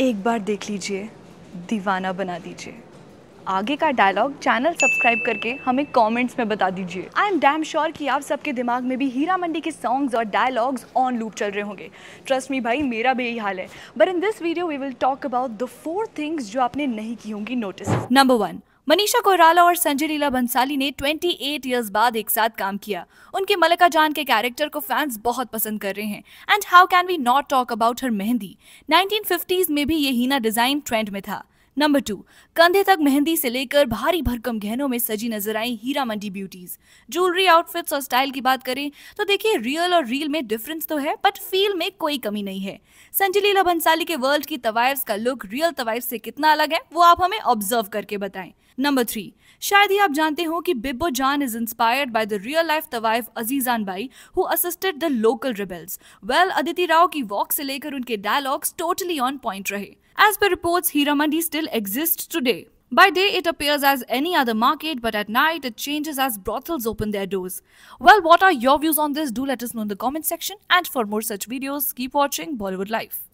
एक बार देख लीजिए दीवाना बना दीजिए आगे का डायलॉग चैनल सब्सक्राइब करके हमें कमेंट्स में बता दीजिए आई एम डैम श्योर कि आप सबके दिमाग में भी हीरा मंडी के सॉन्ग्स और डायलॉग्स ऑन लूप चल रहे होंगे ट्रस्ट मी भाई मेरा भी यही हाल है but in this video we will talk about the four things जो आपने नहीं की होंगी notice number one Manisha Koirala और संजय लीला बंसाली ने 28 इयर्स बाद एक साथ काम किया उनके मलका जान के कैरेक्टर को फैंस बहुत पसंद कर रहे हैं and how can we not talk about her mehndi nineteen में भी ये हीना डिजाइन ट्रेंड में था नंबर टू कंधे तक मेहंदी से लेकर भारी भरकम गहनों में सजी नजर आई Heeramandi beauties jewellery outfits और स्टाइल की बात करें तो देखिए रियल और रील में डिफरेंस तो है बट फील में कोई कमी नहीं है संजय लीला भंसाली के वर्ल्ड की तवायफ्स का लुक रियल तवायफ से कितना अलग है वो आप हमें ऑब्जर्व करके बताएं नंबर थ्री शायद ही आप जानते हो कि Bibbo Jaan is inspired by the real life tawaif Azizan Bai who assisted the local rebels well Aditi Rao की वॉक से लेकर उनके डायलॉग्स टोटली ऑन पॉइंट रहे As per reports, Hira Mandi still exists today. By day, it appears as any other market, but at night, it changes as brothels open their doors. Well, what are your views on this? Do let us know in the comment section. And for more such videos, keep watching Bollywood Life.